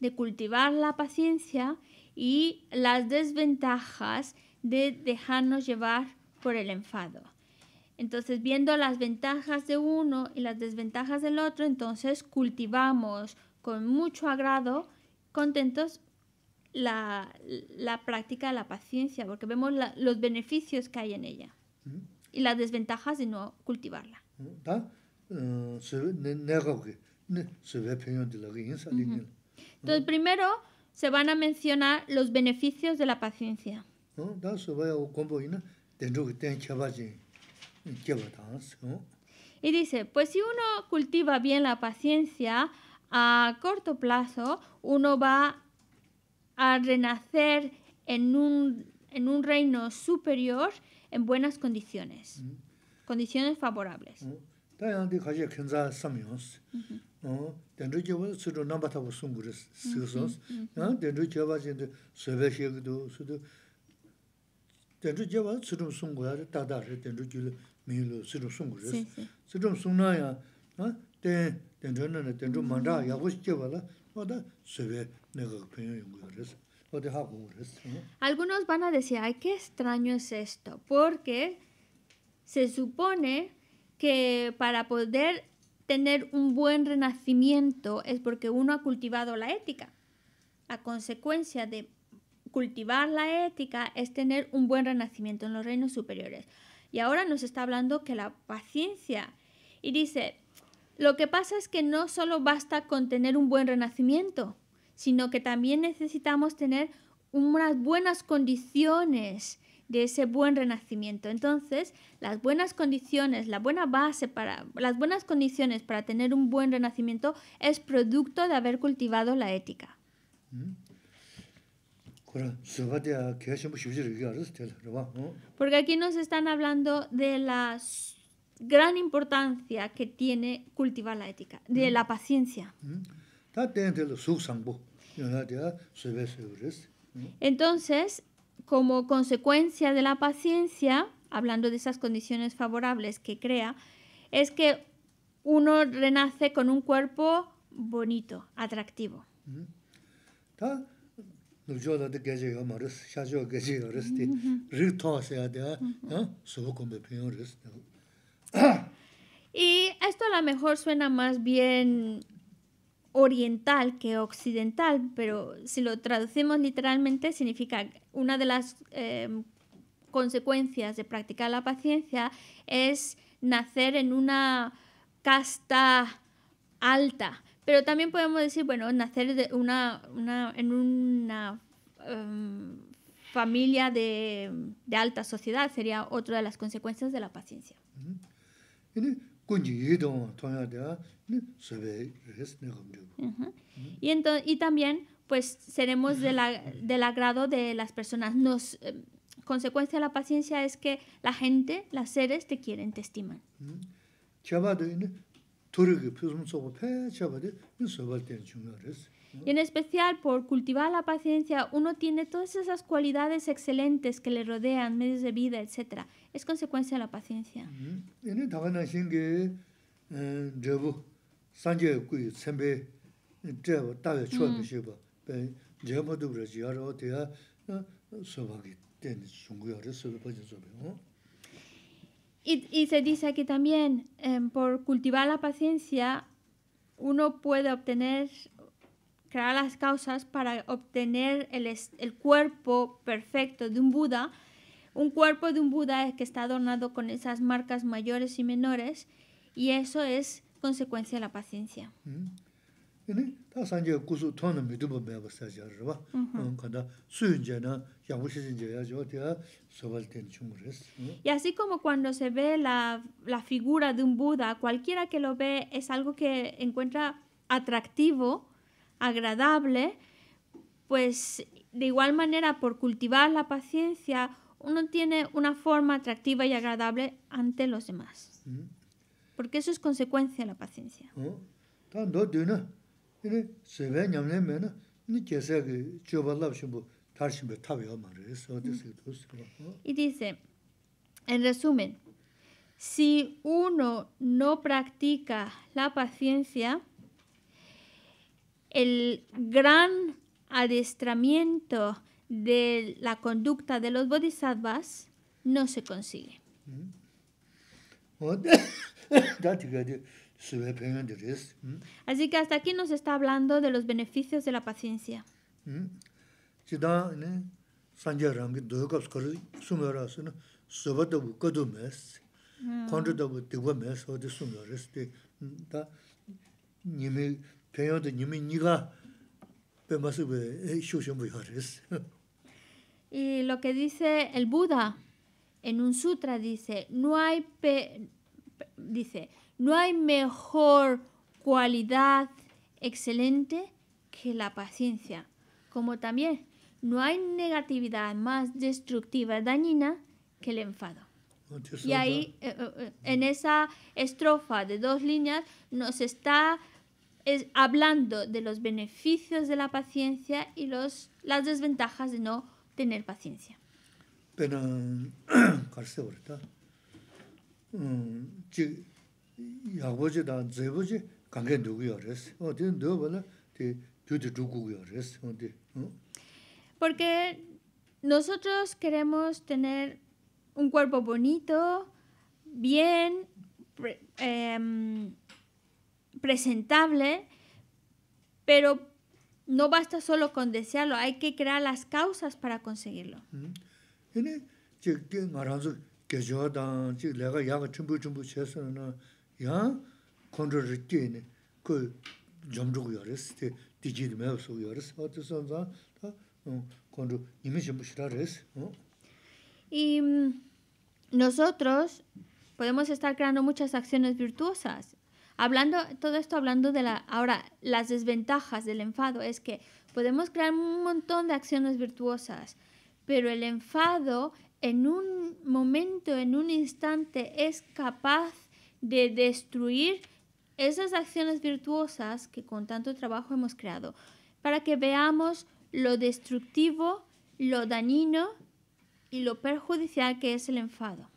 B: de cultivar la paciencia y las desventajas de dejarnos llevar por el enfado. Entonces, viendo las ventajas de uno y las desventajas del otro, entonces cultivamos con mucho agrado, contentos, la, la práctica de la paciencia, porque vemos los beneficios que hay en ella mm-hmm. y las desventajas de no cultivarla.
A: Mm-hmm. Ah, eh, mm-hmm.
B: Entonces, primero se van a mencionar los beneficios de la paciencia. Y dice, pues si uno cultiva bien la paciencia, a corto plazo uno va a renacer en un, en un reino superior en buenas condiciones,
A: mm.
B: condiciones favorables. Mm. Algunos van a decir, ay, qué extraño es esto, porque se supone que para poder tener un buen renacimiento es porque uno ha cultivado la ética. A consecuencia de cultivar la ética es tener un buen renacimiento en los reinos superiores. Y ahora nos está hablando que la paciencia. Y dice, lo que pasa es que no solo basta con tener un buen renacimiento, sino que también necesitamos tener unas buenas condiciones de ese buen renacimiento. Entonces, las buenas condiciones, la buena base para las buenas condiciones para tener un buen renacimiento es producto de haber cultivado la ética. Mm. Porque aquí nos están hablando de la gran importancia que tiene cultivar la ética, de mm. la paciencia. Mm. Entonces, como consecuencia de la paciencia, hablando de esas condiciones favorables que crea, es que uno renace con un cuerpo bonito, atractivo.
A: Mm. Y esto
B: a lo mejor suena más bien oriental que occidental, pero si lo traducimos literalmente significa una de las em, consecuencias de practicar la paciencia es nacer en una casta alta, pero también podemos decir, bueno, nacer de una, en una em, familia de, alta sociedad sería otra de las consecuencias de la paciencia. y, también, pues, seremos del agrado de las personas. Nos, em, consecuencia de la paciencia es que la gente, las seres, te quieren, te estiman. Y en especial por cultivar la paciencia, uno tiene todas esas cualidades excelentes que le rodean, medios de vida, etc. Es consecuencia de la paciencia. Y, se dice que también em, por cultivar la paciencia uno puede obtener, crear las causas para obtener el, cuerpo perfecto de un Buda. Un cuerpo de un Buda es que está adornado con esas marcas mayores y menores y eso es consecuencia de la paciencia.
A: Mm. Y
B: así como cuando se ve la la figura de un Buda, cualquiera que lo ve es algo que encuentra atractivo, agradable, pues de igual manera por cultivar la paciencia uno tiene una forma atractiva y agradable ante los demás. Porque eso es consecuencia de la paciencia. Y dice, en resumen, si uno no practica la paciencia, el gran adiestramiento de la conducta de los bodhisattvas no se consigue.
A: ¿Mm?
B: Así que hasta aquí nos está hablando de los beneficios de la paciencia.
A: Y
B: lo que dice el Buda en un sutra dice, no hay pe dice, no hay mejor cualidad excelente que la paciencia, como también no hay negatividad más destructiva, dañina que el enfado. Y ahí, eh, eh, eh, en esa estrofa de dos líneas, nos está hablando de los beneficios de la paciencia y los, las desventajas de no tener paciencia. Pero, porque nosotros queremos tener un cuerpo bonito, bien em, presentable, pero no basta solo con desearlo, hay que crear las causas para conseguirlo y mm, nosotros podemos estar creando muchas acciones virtuosas hablando todo esto hablando de la ahora las desventajas del enfado es que podemos crear un montón de acciones virtuosas pero el enfado en un momento en un instante es capaz de destruir esas acciones virtuosas que con tanto trabajo hemos creado, para que veamos lo destructivo, lo dañino y lo perjudicial que es el enfado.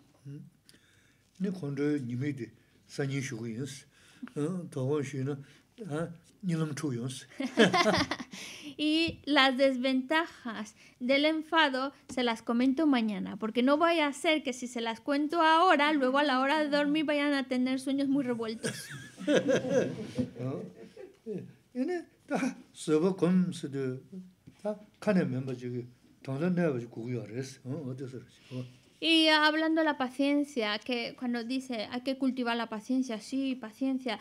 B: y las desventajas del enfado se las comento mañana, porque no vaya a ser que si se las cuento ahora, luego a la hora de dormir vayan a tener sueños muy revueltos. Y hablando de la paciencia, que cuando dice hay que cultivar la paciencia, sí, paciencia,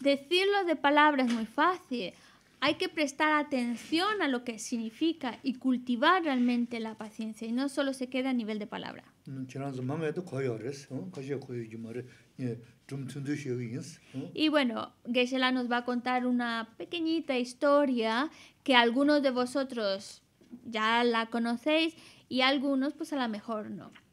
B: decirlo de palabra es muy fácil. Hay que prestar atención a lo que significa y cultivar realmente la paciencia y no solo se queda a nivel de palabra. Y bueno, geshe nos va a contar una pequeñita historia que algunos de vosotros ya la conocéis y algunos pues a lo mejor no.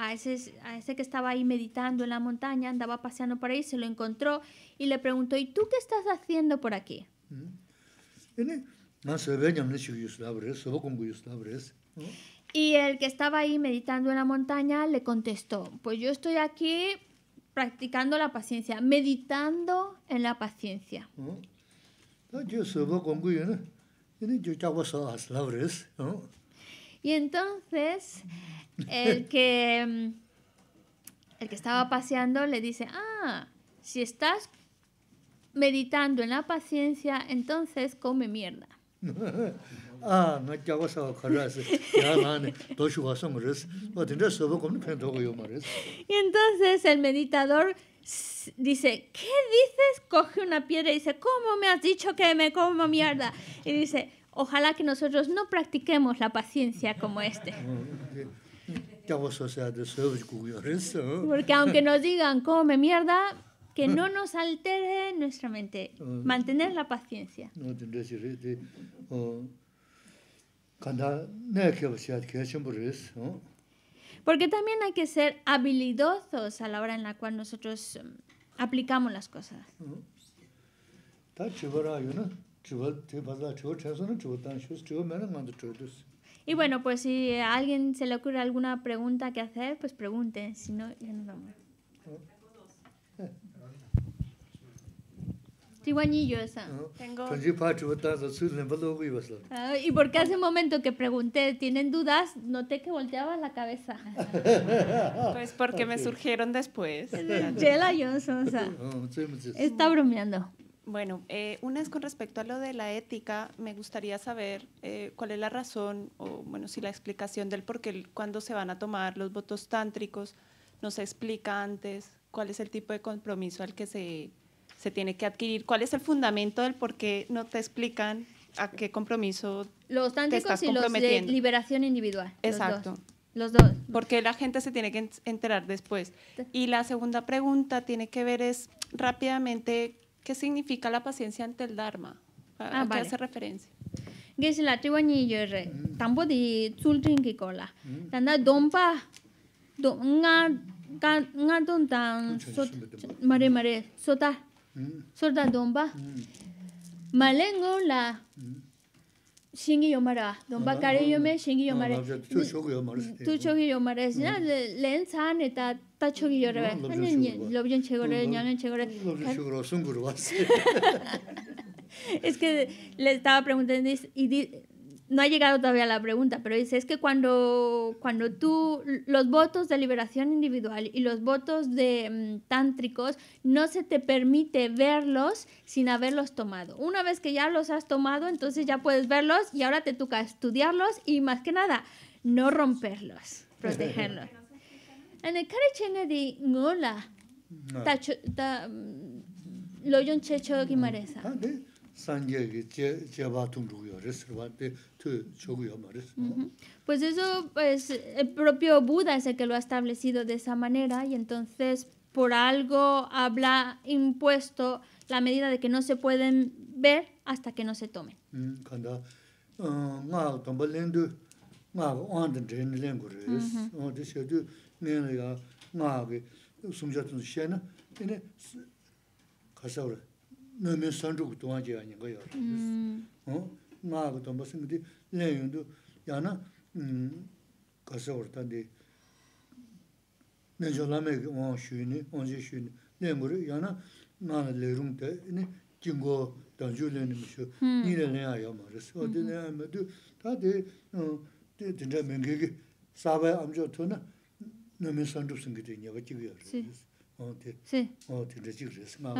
B: a ese, a ese que estaba ahí meditando en la montaña, andaba paseando por ahí, se lo encontró y le preguntó, ¿y tú qué estás haciendo por aquí? Mm. Y el que estaba ahí meditando en la montaña le contestó, pues yo estoy aquí practicando la paciencia, meditando en la paciencia. Ah, y entonces el que, mm, el que estaba paseando le dice, ah, si estás meditando en la paciencia, entonces come mierda.
A: Ah, y
B: entonces el meditador dice, "¿Qué dices?" Coge una piedra y dice, "¿Cómo me has dicho que me como mierda?" Y dice, Ojalá que nosotros no practiquemos la paciencia como este.
A: Porque aunque nos
B: digan come mierda, que no nos altere nuestra mente. Mm. Mantener la paciencia.
A: Porque
B: también hay que ser habilidosos a la hora en la cual nosotros mm, aplicamos las cosas. Mm. Y bueno, pues si a alguien se le ocurre alguna pregunta que hacer, pues pregunte si no, ya nos vamos. y porque hace un momento que pregunté, ¿tienen dudas? Noté que volteaba la cabeza. pues porque me surgieron después. Johnson, o sea, está bromeando. Bueno, eh, una es con respecto a lo de la ética, me gustaría saber eh, cuál es la razón o, bueno, si la explicación del por qué cuando se van a tomar los votos tántricos nos explica antes cuál es el tipo de compromiso al que se, tiene que adquirir, cuál es el fundamento del por qué no te explican a qué compromiso los te estás tántricos y los de liberación individual. Exacto. Los dos. Porque la gente se tiene que enterar después. Y la segunda pregunta tiene que ver es rápidamente ¿Qué significa la paciencia ante el Dharma? ¿A, ah, vale. qué hace referencia? Gesla chiwa ni yore, eh, mm. tambo di tsulting ki kola. Mm. Tanda dompa, nga nga don tan mare mare sota, mm. sota dompa. Malengo la shingi yomara, don kare yome shingi yomare.
A: Tu choki yomare. Tu choki
B: yomare. Len tsaane ta ta choki chegore, nyamyon chegore.
A: Lobyon chegore,
B: Es que le estaba preguntando y dice, no ha llegado todavía a la pregunta, pero dice, es que cuando, cuando tú, los votos de liberación individual y los votos de mm, tántricos, no se te permite verlos sin haberlos tomado. Una vez que ya los has tomado, entonces ya puedes verlos y ahora te toca estudiarlos y más que nada, no romperlos, protegerlos. En el cara de Ngola, mm, lo checho pues eso, pues el propio Buda es el que lo ha establecido de esa manera y entonces por algo habla impuesto la medida de que no se pueden ver hasta que no se tomen.
A: mēmē sāndrūku tuwā jīyā nyinga yā rā. Ngā gā tōmba sīngi dī lēng yung dū yā na kāsā wā rā tā dī nēnchō lā mē kī wā shū yu nī, wā jī shū yu nī, lēng gu rī 어 na ngā na rung tā yu nī jīng gō dāng zhū lēng nī mī shū, nī lē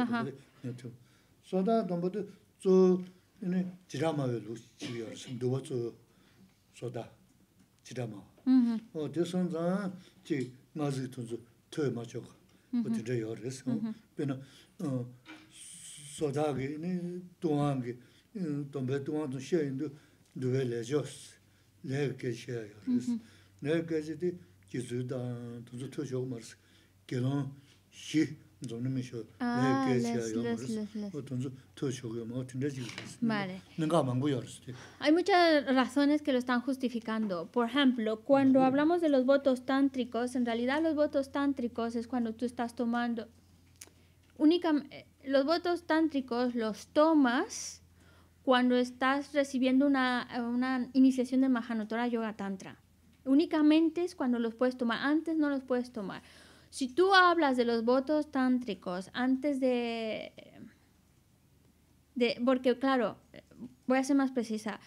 A: lēng 소다 돈부도 저 네네 지라마를 지비어 선도와 저 소다 지라마 음어 대선자 지 맞이 돈주 토마적 어디 저여스 그어 소다게 네 동안게 돈베 동안 좀 쉐인도 누벨레 조스 레케 쉐여스 네 그제 지즈다 돈주 토적 머스 결혼
B: Hay muchas razones que lo están justificando. Por ejemplo, cuando hablamos de los votos tántricos, en realidad los votos tántricos es cuando tú estás tomando... Únicamente, eh, los votos tántricos los tomas cuando estás recibiendo una, una iniciación de Mahanotora Yoga Tantra. Únicamente es cuando los puedes tomar, antes no los puedes tomar. Si tú hablas de los votos tántricos antes de... de porque, claro, voy a ser más precisa.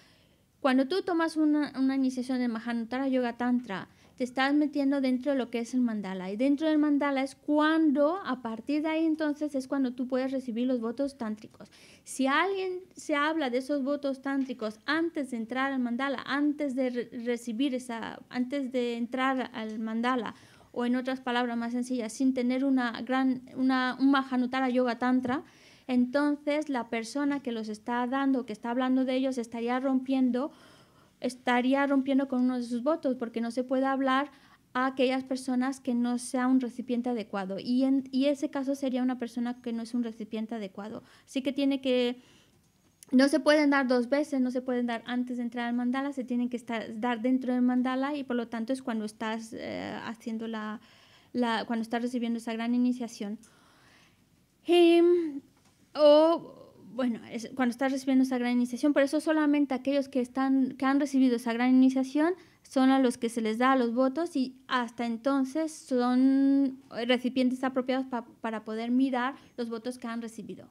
B: Cuando tú tomas una, iniciación de Mahanutara Yoga Tantra, te estás metiendo dentro de lo que es el mandala. Y dentro del mandala es cuando, a partir de ahí entonces, es cuando tú puedes recibir los votos tántricos. Si alguien se habla de esos votos tántricos antes de entrar al mandala, antes de recibir esa, antes de entrar al mandala o en otras palabras más sencillas, sin tener una gran, una, un a Yoga Tantra, entonces la persona que los está dando, que está hablando de ellos, estaría rompiendo, estaría rompiendo con uno de sus votos, porque no se puede hablar a aquellas personas que no sea un recipiente adecuado. Y en y ese caso sería una persona que no es un recipiente adecuado. Así que tiene que no se pueden dar dos veces, no se pueden dar antes de entrar al mandala, se tienen que estar, dar dentro del mandala y por lo tanto es cuando estás eh, haciendo la, la, cuando estás recibiendo esa gran iniciación. Em, o bueno, es cuando estás recibiendo esa gran iniciación, por eso solamente aquellos que están que han recibido esa gran iniciación son a los que se les da los votos y hasta entonces son recipientes apropiados para poder mirar los votos que han recibido.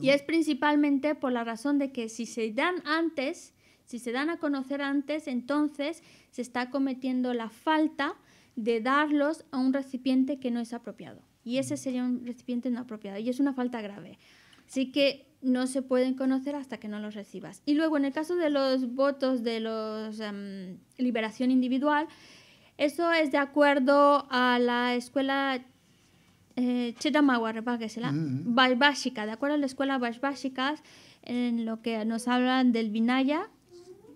B: Y es principalmente por la razón de que si se dan antes, si se dan a conocer antes, entonces se está cometiendo la falta de darlos a un recipiente que no es apropiado. Y mm. ese sería un recipiente no apropiado y es una falta grave. Así que no se pueden conocer hasta que no los recibas. Y luego, en el caso de los votos de los em, liberación individual, eso es de acuerdo a la escuela eh, la mm-hmm. básica de acuerdo a la escuela básicas en lo que nos hablan del Vinaya,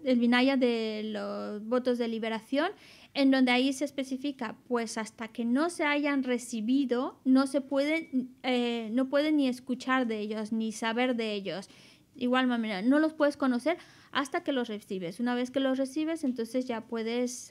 B: el Vinaya de los votos de liberación, en donde ahí se especifica, pues hasta que no se hayan recibido, no se pueden, eh, no pueden ni escuchar de ellos, ni saber de ellos. Igual manera, no los puedes conocer hasta que los recibes. Una vez que los recibes, entonces ya puedes...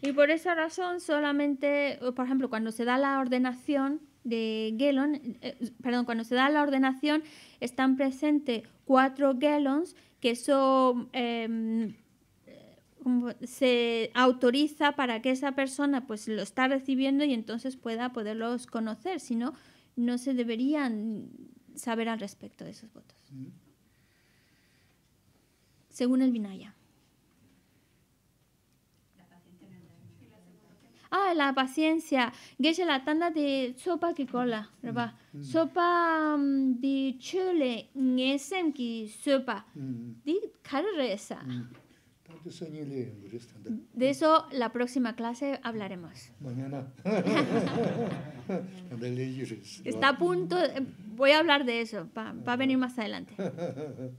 B: Y por esa razón solamente, por ejemplo, cuando se da la ordenación de gelon, eh, perdón, cuando se da la ordenación están presentes cuatro gelons que son em, se autoriza para que esa persona pues lo está recibiendo y entonces pueda poderlos conocer, si no, no se deberían saber al respecto de esos votos. Mm según el Vinaya. Ah, la paciencia. Geisha la tanda de sopa que cola, ¿verdad? Mm, mm. Sopa mm, de chile, ngesem ki sopa.
A: Di
B: carreza. De eso la próxima clase hablaremos.
A: Mañana. Está a
B: punto, eh, voy a hablar de eso, va a venir más adelante.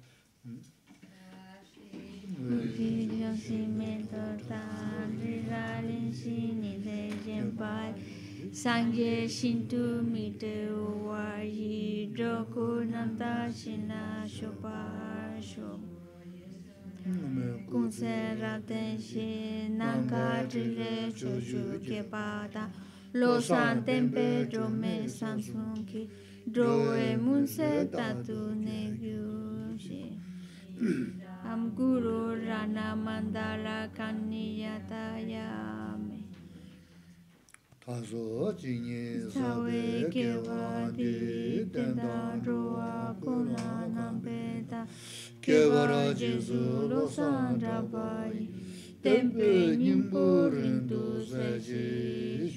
B: sangye shintu mite uwa yi doku nanta shina shopar shopar. Kunsera tenshi nanga trile chuju kepata lo san tempe drome samsungi
A: droe munse tatu
B: negyu shi. guru rana mandala kaniyata yame
A: tazo jinye zabe kewa di tenda ruwa kuna nambeda kewa raji zu lo tempe nimbo rindu zaji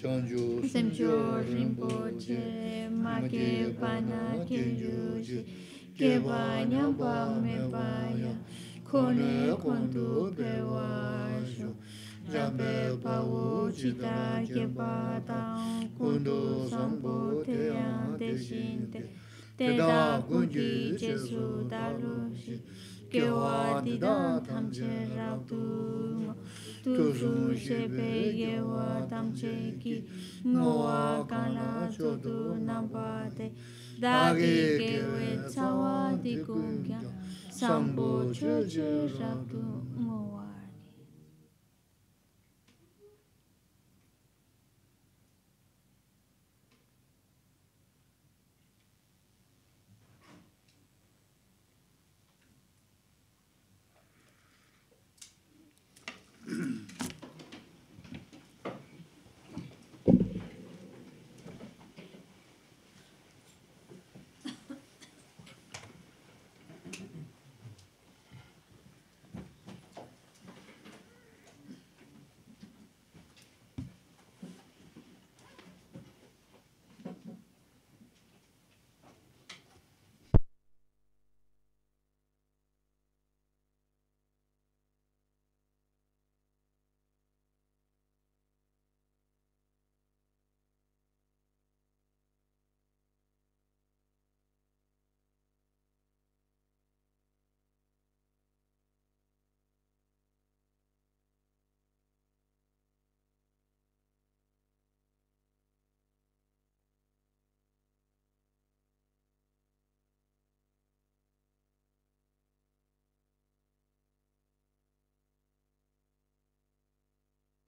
A: chanju simcho rinpo che
B: ma pana kenju
A: che ke paññá
B: paññé paññá kone
A: kondó péváśo jambé pavó chítá ke paññá kondó sámpó teñá texinte
B: teñá kunchí chésú
A: taló xé
B: ke wá tídá tamché rá túma tú rú xé péi ke wá tamché ki no wá káná chó dagi gewe tsawa di gungya
A: sambo
B: chu chu rabu ngo